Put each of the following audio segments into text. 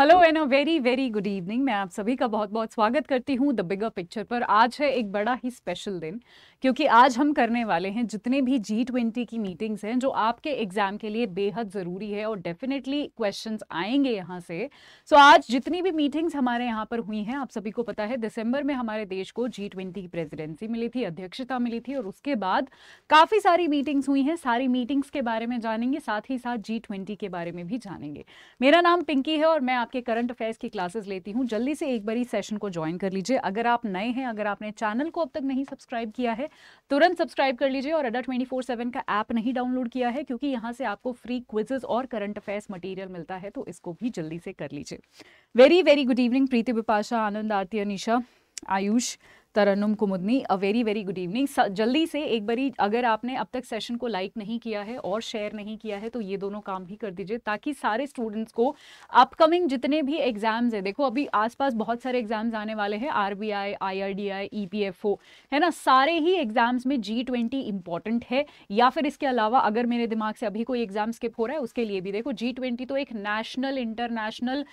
Hello तो and a very very good evening मैं आप सभी का बहुत बहुत स्वागत करती हूँ द बिगर पिक्चर पर आज है एक बड़ा ही स्पेशल दिन क्योंकि आज हम करने वाले हैं जितने भी जी ट्वेंटी की मीटिंग्स हैं जो आपके एग्जाम के लिए बेहद ज़रूरी है और डेफिनेटली क्वेश्चंस आएंगे यहाँ से सो so, आज जितनी भी मीटिंग्स हमारे यहाँ पर हुई हैं आप सभी को पता है दिसंबर में हमारे देश को जी ट्वेंटी की प्रेजिडेंसी मिली थी अध्यक्षता मिली थी और उसके बाद काफ़ी सारी मीटिंग्स हुई हैं सारी मीटिंग्स के बारे में जानेंगे साथ ही साथ जी के बारे में भी जानेंगे मेरा नाम पिंकी है और मैं आपके करंट अफेयर्स की क्लासेस लेती हूँ जल्दी से एक बार सेशन को ज्वाइन कर लीजिए अगर आप नए हैं अगर आपने चैनल को अब तक नहीं सब्सक्राइब किया है तुरंत सब्सक्राइब कर लीजिए और अडा ट्वेंटी फोर सेवन का ऐप नहीं डाउनलोड किया है क्योंकि यहाँ से आपको फ्री क्विजेज और करंट अफेयर्स मटीरियल मिलता है तो इसको भी जल्दी से कर लीजिए very very good evening Preeti Bipasha Anand Aarti Anisha Ayush Tarannum Kumudini a very very good evening जल्दी से एक बारी अगर आपने अब तक सेशन को लाइक नहीं किया है और शेयर नहीं किया है तो ये दोनों काम भी कर दीजिए ताकि सारे स्टूडेंट्स को अपकमिंग जितने भी एग्जाम्स हैं देखो अभी आसपास बहुत सारे एग्जाम्स आने वाले हैं R B I I R D I E P F O है ना सारे ही एग्जाम्स में जी ट्वेंटी इंपॉर्टेंट है या फिर इसके अलावा अगर मेरे दिमाग से अभी कोई एग्जाम स्किप हो रहा है उसके लिए भी देखो जी ट्वेंटी तो एक नेशनल इंटरनेशनल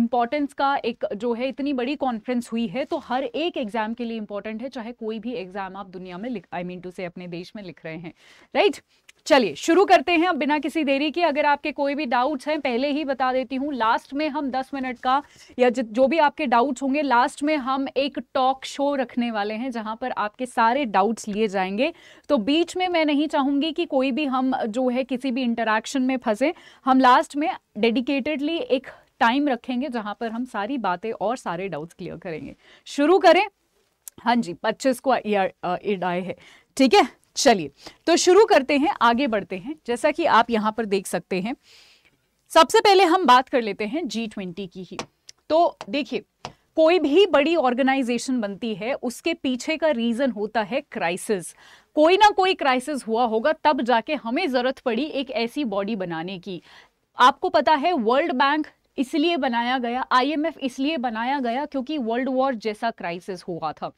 इंपॉर्टेंस का एक जो है इतनी बड़ी कॉन्फ्रेंस हुई है तो हर एक एग्जाम के लिए भी इंपॉर्टेंट है चाहे कोई भी एग्जाम आप दुनिया में आई मीन टू से अपने देश में लिख रहे हैं राइट चलिए शुरू करते हैं अब बिना किसी देरी के अगर आपके कोई भी डाउट्स हैं पहले ही बता देती हूँ लास्ट में हम 10 मिनट का या जो भी आपके डाउट्स होंगे लास्ट में हम एक टॉक शो रखने वाले हैं जहाँ पर आपके सारे डाउट्स लिए जाएंगे तो बीच में मैं नहीं चाहूँगी कि कोई भी हम जो है किसी भी इंटरेक्शन में फंसे हम लास्ट में डेडिकेटेडली एक टाइम रखेंगे जहाँ पर हम सारी बातें और सारे डाउट्स क्लियर करेंगे शुरू करें हाँ जी पच्चीस को ईडाई है ठीक है चलिए तो शुरू करते हैं आगे बढ़ते हैं जैसा कि आप यहाँ पर देख सकते हैं सबसे पहले हम बात कर लेते हैं जी ट्वेंटी की ही तो देखिए कोई भी बड़ी ऑर्गेनाइजेशन बनती है उसके पीछे का रीज़न होता है क्राइसिस कोई ना कोई क्राइसिस हुआ होगा तब जाके हमें ज़रूरत पड़ी एक ऐसी बॉडी बनाने की आपको पता है वर्ल्ड बैंक इसलिए बनाया गया आईएमएफ इसलिए बनाया गया क्योंकि वर्ल्ड वॉर जैसा क्राइसिस हुआ था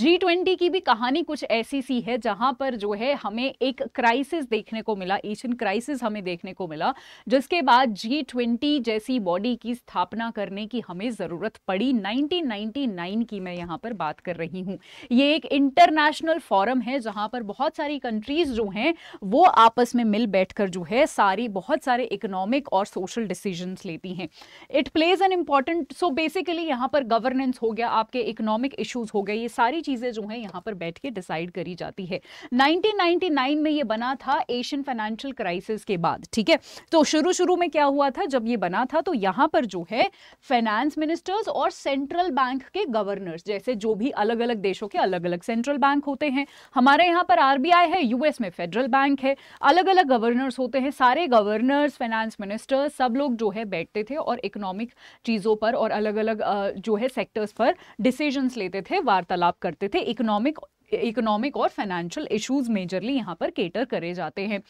जी ट्वेंटी की भी कहानी कुछ ऐसी सी है जहां पर जो है हमें एक क्राइसिस देखने को मिला एशियन क्राइसिस हमें देखने को मिला जिसके बाद जी ट्वेंटी जैसी बॉडी की स्थापना करने की हमें ज़रूरत पड़ी 1999 की मैं यहाँ पर बात कर रही हूँ ये एक इंटरनेशनल फॉरम है जहाँ पर बहुत सारी कंट्रीज़ जो हैं वो आपस में मिल बैठ जो है सारी बहुत सारे इकोनॉमिक और सोशल डिसीजन लेती हैं it plays an important so basically यहाँ पर गवर्नेंस हो गया आपके इकोनॉमिक इश्यूज हो गए ये सारी चीज़ें जो हैं यहाँ पर बैठ के डिसाइड करी जाती है 1999 में ये बना था एशियन फाइनेंशियल क्राइसिस के बाद ठीक है तो शुरू शुरू में क्या हुआ था जब ये बना था तो यहाँ पर जो है फाइनेंस मिनिस्टर्स और सेंट्रल बैंक के गवर्नर्स जैसे जो भी अलग अलग देशों के अलग अलग सेंट्रल बैंक होते हैं हमारे यहाँ पर आर है यूएस में फेडरल बैंक है अलग अलग गवर्नर्स होते हैं सारे गवर्नर्स फाइनेंस मिनिस्टर्स सब लोग जो है बैठते थे और इकोनॉमिक चीज़ों पर और अलग अलग जो है सेक्टर्स पर डिसीजंस लेते थे वार्तालाप करते थे इकोनॉमिक इकोनॉमिक और फाइनेंशियल इश्यूज मेजरली यहाँ पर केटर करे जाते हैं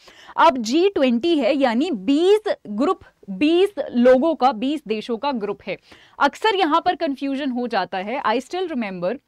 अब जी ट्वेंटी है यानी बीस ग्रुप बीस लोगों का बीस देशों का ग्रुप है अक्सर यहाँ पर कंफ्यूजन हो जाता है आई स्टिल रिमेंबर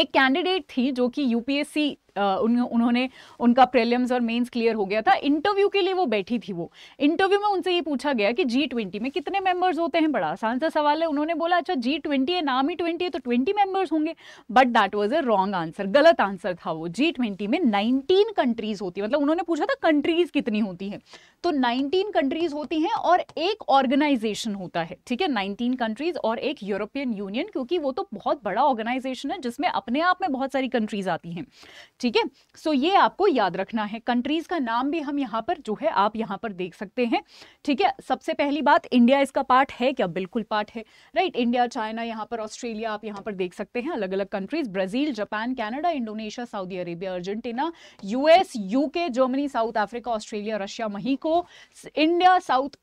एक कैंडिडेट थी जो कि यूपीएससी उन, उन्होंने उनका प्रेलियम्स और मेंस क्लियर हो गया था इंटरव्यू के लिए वो बैठी थी वो इंटरव्यू में उनसे ये पूछा गया कि जी ट्वेंटी में कितने मेंबर्स होते हैं बड़ा आसान सा सवाल है उन्होंने बोला अच्छा जी ट्वेंटी है नाम ही ट्वेंटी है तो ट्वेंटी मेंबर्स होंगे but that was a wrong answer गलत आंसर था वो जी ट्वेंटी में नाइनटीन कंट्रीज होती है मतलब उन्होंने पूछा था कंट्रीज कितनी होती हैं तो नाइनटीन कंट्रीज होती हैं और एक ऑर्गेनाइजेशन होता है ठीक है नाइनटीन कंट्रीज और एक यूरोपियन यूनियन क्योंकि वो तो बहुत बड़ा ऑर्गेनाइजेशन है जिसमें अपने आप में बहुत सारी कंट्रीज आती हैं ठीक है सो ये आपको याद रखना है कंट्रीज का नाम भी हम यहाँ पर जो है आप यहाँ पर देख सकते हैं ठीक है सबसे पहली बात इंडिया इसका पार्ट है क्या बिल्कुल पार्ट है राइट इंडिया चाइना यहाँ पर ऑस्ट्रेलिया आप यहाँ पर देख सकते हैं अलग अलग countries Brazil Japan Canada Indonesia Saudi Arabia Argentina US UK Germany South Africa Australia Russia Mexico India South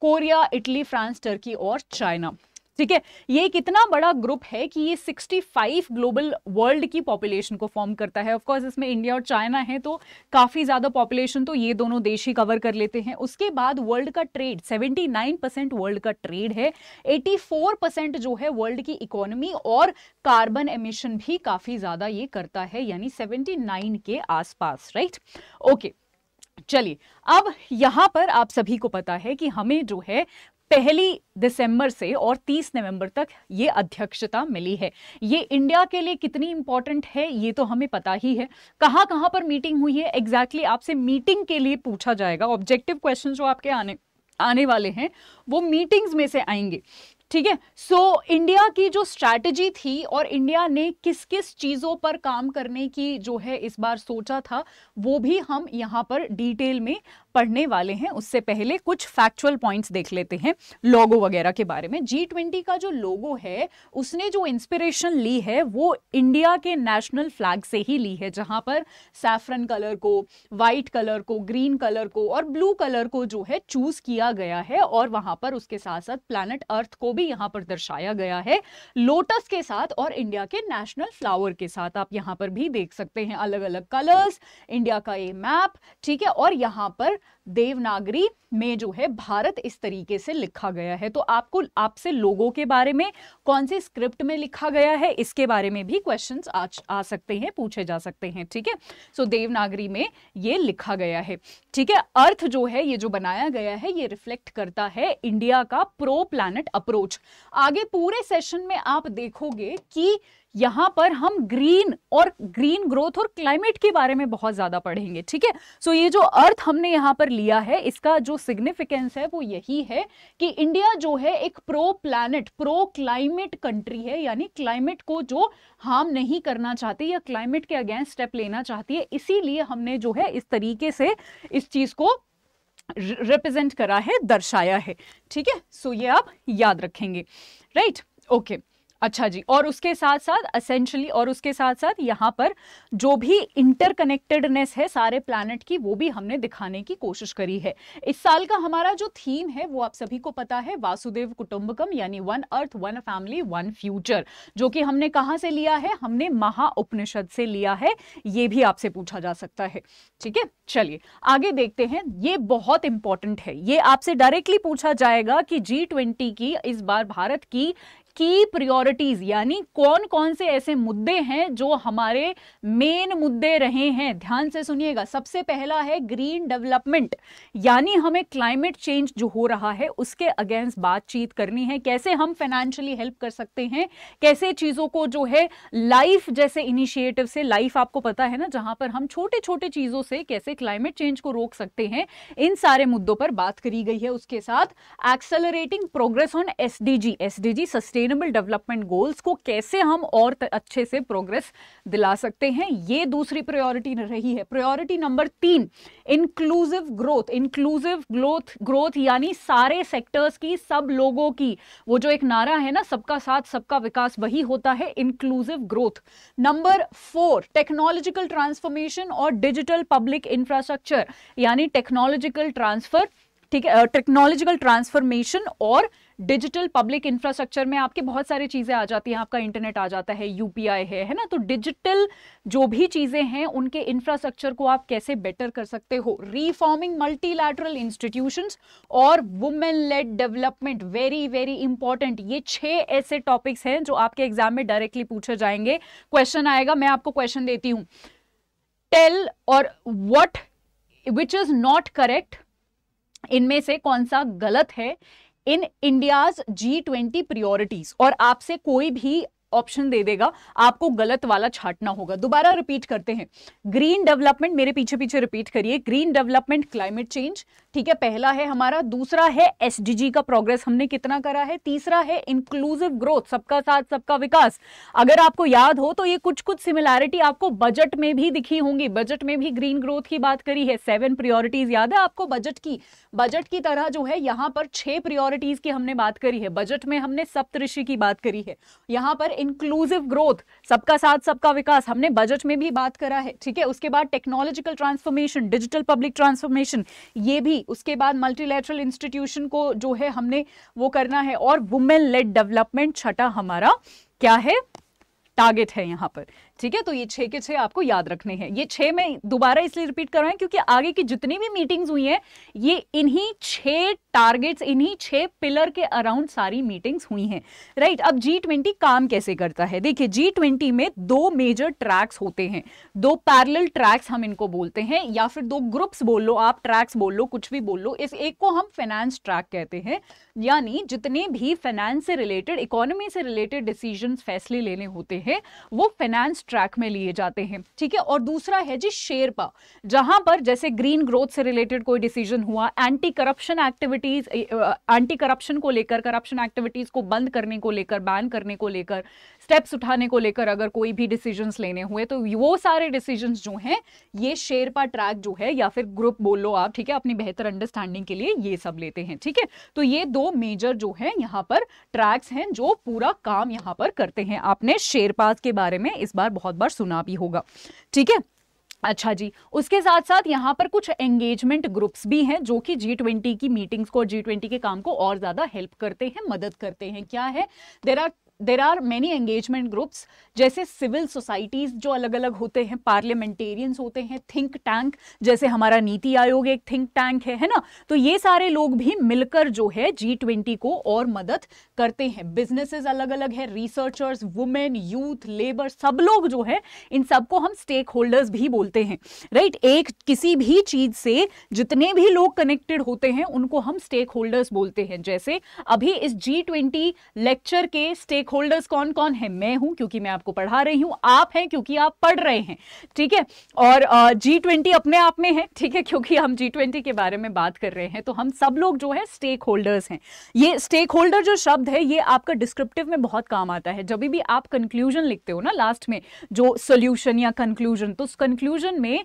Korea Italy France Turkey और चाइना ठीक है ये एक इतना बड़ा ग्रुप है कि ये 65 ग्लोबल वर्ल्ड की पॉपुलेशन को फॉर्म करता है ऑफकोर्स इसमें इंडिया और चाइना है तो काफ़ी ज़्यादा पॉपुलेशन तो ये दोनों देश ही कवर कर लेते हैं उसके बाद वर्ल्ड का ट्रेड 79 परसेंट वर्ल्ड का ट्रेड है 84 परसेंट जो है वर्ल्ड की इकोनॉमी और कार्बन एमिशन भी काफ़ी ज़्यादा ये करता है यानी सेवेंटी के आसपास राइट ओके चलिए अब यहां पर आप सभी को पता है कि हमें जो है पहली दिसंबर से और 30 नवंबर तक ये अध्यक्षता मिली है ये इंडिया के लिए कितनी इंपॉर्टेंट है ये तो हमें पता ही है कहाँ कहाँ पर मीटिंग हुई है एग्जैक्टली exactly आपसे मीटिंग के लिए पूछा जाएगा ऑब्जेक्टिव क्वेश्चन जो आपके आने आने वाले हैं वो मीटिंग्स में से आएंगे ठीक है सो इंडिया की जो स्ट्रैटेजी थी और इंडिया ने किस किस चीज़ों पर काम करने की जो है इस बार सोचा था वो भी हम यहाँ पर डिटेल में पढ़ने वाले हैं उससे पहले कुछ फैक्चुअल पॉइंट्स देख लेते हैं लोगो वगैरह के बारे में जी ट्वेंटी का जो लोगो है उसने जो इंस्पिरेशन ली है वो इंडिया के नेशनल फ्लैग से ही ली है जहाँ पर सैफरन कलर को वाइट कलर को ग्रीन कलर को और ब्लू कलर को जो है चूज किया गया है और वहाँ पर उसके साथ साथ प्लानट अर्थ को भी यहाँ पर दर्शाया गया है लोटस के साथ और इंडिया के नेशनल फ्लावर के साथ आप यहाँ पर भी देख सकते हैं अलग अलग कलर्स इंडिया का ये मैप ठीक है और यहाँ पर देवनागरी में जो है भारत इस तरीके से लिखा गया है तो आपको आपसे लोगों के बारे में कौन से स्क्रिप्ट में लिखा गया है इसके बारे में भी क्वेश्चन आ सकते हैं पूछे जा सकते हैं ठीक है सो देवनागरी में ये लिखा गया है ठीक है अर्थ जो है ये जो बनाया गया है ये रिफ्लेक्ट करता है इंडिया का प्रो प्लानट अप्रोच आगे पूरे सेशन में आप देखोगे कि यहां पर हम ग्रीन और ग्रीन ग्रोथ और क्लाइमेट के बारे में बहुत ज़्यादा पढ़ेंगे ठीक है सो ये जो अर्थ हमने यहां पर लिया है इसका जो सिग्निफिकेंस है वो यही है कि इंडिया जो है एक pro planet pro climate country है यानी क्लाइमेट को जो हार्म नहीं करना चाहती या क्लाइमेट के अगेंस्ट स्टेप लेना चाहती है इसीलिए हमने जो है इस तरीके से इस चीज़ को रिप्रेजेंट करा है दर्शाया है ठीक है सो ये आप याद रखेंगे राइट right? Okay okay. अच्छा जी और उसके साथ साथ असेंशली और उसके साथ साथ यहाँ पर जो भी इंटरकनेक्टेडनेस है सारे प्लानट की वो भी हमने दिखाने की कोशिश करी है इस साल का हमारा जो थीम है वो आप सभी को पता है वासुदेव कुटुंबकम यानी one earth one family one future जो कि हमने कहाँ से लिया है हमने महा उपनिषद से लिया है ये भी आपसे पूछा जा सकता है ठीक है चलिए आगे देखते हैं ये बहुत इंपॉर्टेंट है ये आपसे डायरेक्टली पूछा जाएगा कि जी की इस बार भारत की की प्रियोरिटीज यानी कौन कौन से ऐसे मुद्दे हैं जो हमारे मेन मुद्दे रहे हैं ध्यान से सुनिएगा सबसे पहला है ग्रीन डेवलपमेंट यानी हमें क्लाइमेट चेंज जो हो रहा है उसके अगेंस्ट बातचीत करनी है कैसे हम फाइनेंशियली हेल्प कर सकते हैं कैसे चीज़ों को जो है लाइफ जैसे इनिशिएटिव से लाइफ आपको पता है ना जहां पर हम छोटे छोटे चीज़ों से कैसे क्लाइमेट चेंज को रोक सकते हैं इन सारे मुद्दों पर बात करी गई है उसके साथ accelerating progress on S D G S D G sustain sustainable development goals को कैसे हम और अच्छे से प्रोग्रेस दिला सकते हैं ये दूसरी प्रायोरिटी रही है प्रायोरिटी नंबर तीन inclusive growth inclusive growth growth यानी सारे सेक्टर्स की सब लोगों की वो जो एक नारा है ना सबका साथ सबका विकास वही होता है inclusive growth number four technological transformation और डिजिटल पब्लिक इंफ्रास्ट्रक्चर यानी टेक्नोलॉजिकल ट्रांसफर ठीक है टेक्नोलॉजिकल ट्रांसफॉर्मेशन और डिजिटल पब्लिक इंफ्रास्ट्रक्चर में आपके बहुत सारी चीज़ें आ जाती हैं आपका इंटरनेट आ जाता है यूपीआई है है ना तो डिजिटल जो भी चीज़ें हैं उनके इंफ्रास्ट्रक्चर को आप कैसे बेटर कर सकते हो रिफॉर्मिंग मल्टीलैटरल इंस्टीट्यूशंस और women led development very very important ये छः ऐसे टॉपिक्स हैं जो आपके एग्जाम में डायरेक्टली पूछे जाएंगे क्वेश्चन आएगा मैं आपको क्वेश्चन देती हूँ टेल और what which is not correct इनमें से कौन सा गलत है in India's G twenty priorities और आपसे कोई भी ऑप्शन दे देगा आपको गलत वाला छाटना होगा दोबारा रिपीट करते हैं ग्रीन डेवलपमेंट मेरे पीछे पीछे रिपीट करिए ग्रीन डेवलपमेंट क्लाइमेट चेंज ठीक है पहला है हमारा दूसरा है एस का प्रोग्रेस हमने कितना करा है तीसरा है इंक्लूसिव ग्रोथ सबका साथ सबका विकास अगर आपको याद हो तो ये कुछ कुछ सिमिलैरिटी आपको बजट में भी दिखी होंगी बजट में भी ग्रीन ग्रोथ की बात करी है सेवन प्रियोरिटीज याद है आपको बजट की बजट की तरह जो है यहां पर छह प्रियोरिटीज की हमने बात करी है बजट में हमने सप्तऋषि की बात करी है यहां पर इंक्लूसिव ग्रोथ सबका साथ सबका विकास हमने बजट में भी बात करा है ठीक है उसके बाद technological transformation digital public transformation ये भी उसके बाद मल्टीलैटरल इंस्टीट्यूशन को जो है हमने वो करना है और वुमेन लेड डेवलपमेंट छठा हमारा क्या है टारगेट है यहाँ पर ठीक है तो ये छह के छह आपको याद रखने हैं ये छह में दोबारा इसलिए रिपीट कर रहा हूं क्योंकि आगे की जितनी भी मीटिंग्स हुई हैं ये इन्हीं छह टारगेट्स इन्हीं छह पिलर के अराउंड सारी मीटिंग्स हुई हैं राइट अब जी ट्वेंटी काम कैसे करता है देखिए जी ट्वेंटी में दो मेजर ट्रैक्स होते हैं दो पैरल ट्रैक्स हम इनको बोलते हैं या फिर दो ग्रुप्स बोल लो आप ट्रैक्स बोल लो कुछ भी बोल लो इस एक को हम फाइनेंस ट्रैक कहते हैं यानी जितने भी फाइनेंस से रिलेटेड इकोनॉमी से रिलेटेड डिसीजन फैसले लेने होते हैं वो फाइनेंस ट्रैक में लिए जाते हैं ठीक है और दूसरा है जी शेरपा जहां पर जैसे ग्रीन ग्रोथ से रिलेटेड कोई डिसीजन हुआ anti corruption activities anti corruption को लेकर करप्शन एक्टिविटीज को बंद करने को लेकर बैन करने को लेकर स्टेप्स उठाने को लेकर अगर कोई भी डिसीजन लेने हुए तो वो सारे डिसीजन जो हैं ये शेरपा ट्रैक जो है या फिर ग्रुप बोल लो आप ठीक है अपनी बेहतर अंडरस्टैंडिंग के लिए ये सब लेते हैं ठीक है तो ये दो मेजर जो है यहाँ पर ट्रैक्स हैं जो पूरा काम यहाँ पर करते हैं आपने शेरपा के बारे में इस बार बहुत बार सुना भी होगा ठीक है अच्छा जी उसके साथ साथ यहाँ पर कुछ एंगेजमेंट ग्रुप्स भी हैं जो कि जी ट्वेंटी की मीटिंग्स को जी ट्वेंटी के काम को और ज़्यादा हेल्प करते हैं मदद करते हैं क्या है there are there are many engagement groups जैसे सिविल सोसाइटीज़ जो अलग अलग होते हैं पार्लियामेंटेरियंस होते हैं थिंक टैंक जैसे हमारा नीति आयोग एक थिंक टैंक है है ना तो ये सारे लोग भी मिलकर जो है जी ट्वेंटी को और मदद करते हैं बिजनेसेस अलग अलग है रिसर्चर्स वुमेन यूथ लेबर सब लोग जो है इन सबको हम स्टेक होल्डर्स भी बोलते हैं राइट एक किसी भी चीज़ से जितने भी लोग कनेक्टेड होते हैं उनको हम स्टेक होल्डर्स बोलते हैं जैसे अभी इस जी ट्वेंटी लेक्चर के स्टेक स्टेक होल्डर्स कौन कौन है मैं हूं क्योंकि मैं आपको पढ़ा रही हूं आप हैं क्योंकि आप पढ़ रहे हैं ठीक है और जी ट्वेंटी अपने आप में है ठीक है क्योंकि हम जी ट्वेंटी के बारे में बात कर रहे हैं तो हम सब लोग जो है स्टेक होल्डर्स हैं ये स्टेक होल्डर जो शब्द है ये आपका डिस्क्रिप्टिव में बहुत काम आता है जब भी आप कंक्लूजन लिखते हो ना लास्ट में जो सोल्यूशन या कंक्लूजन तो उस कंक्लूजन में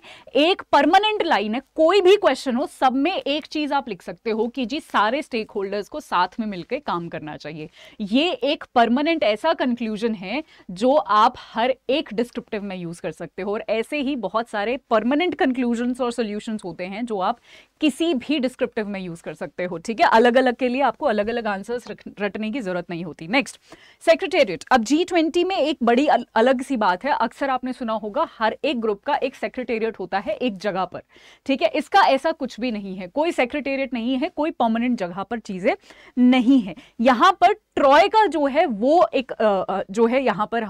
एक परमानेंट लाइन है कोई भी क्वेश्चन हो सब में एक चीज आप लिख सकते हो कि जी सारे स्टेक होल्डर्स को साथ में मिलकर काम करना चाहिए ये एक परमानेंट परमानेंट ऐसा कंक्लूजन है जो आप हर एक डिस्क्रिप्टिव में यूज कर सकते हो और ऐसे ही बहुत सारे परमानेंट कंक्लूजन और सोल्यूशन होते हैं जो आप किसी भी डिस्क्रिप्टिव में यूज कर सकते हो ठीक है अलग अलग के लिए आपको अलग अलग आंसर्स रटने की जरूरत नहीं होती नेक्स्ट सेक्रेटेरिएट अब जी ट्वेंटी में एक बड़ी अल, अलग सी बात है अक्सर आपने सुना होगा हर एक ग्रुप का एक सेक्रेटेरिएट होता है एक जगह पर ठीक है इसका ऐसा कुछ भी नहीं है कोई सेक्रेटेरिएट नहीं है कोई परमानेंट जगह पर चीजें नहीं है यहां पर का जो है वो एक जो है यहाँ पर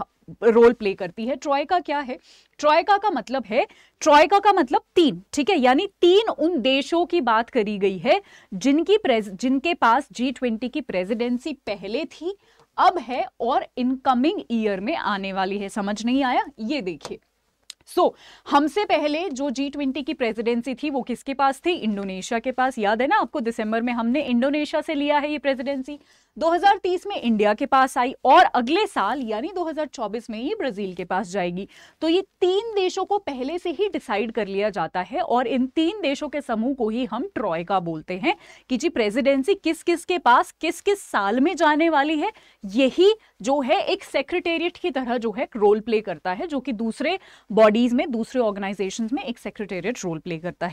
रोल प्ले करती है ट्रॉयका क्या है ट्रॉयका का मतलब है ट्रॉयका का मतलब तीन ठीक है यानी तीन उन देशों की बात करी गई है जिनकी जिनके पास जी ट्वेंटी की प्रेसिडेंसी पहले थी अब है और इनकमिंग ईयर में आने वाली है समझ नहीं आया ये देखिए सो so, हमसे पहले जो जी ट्वेंटी की प्रेसिडेंसी थी वो किसके पास थी इंडोनेशिया के पास याद है ना आपको दिसंबर में हमने इंडोनेशिया से लिया है ये प्रेसिडेंसी 2030 में इंडिया के पास आई और अगले साल यानी 2024 में ही ब्राजील के पास जाएगी तो ये तीन देशों को पहले से ही डिसाइड कर लिया जाता है और इन तीन देशों के समूह को ही हम ट्रॉयका बोलते हैं कि जी प्रेसिडेंसी किस किस के पास किस किस साल में जाने वाली है यही जो है एक सेक्रेटेरिएट की तरह जो है रोल प्ले करता है जो कि दूसरे बॉडीज में दूसरे ऑर्गेनाइजेशन में एक सेक्रेटेरिएट रोल प्ले करता है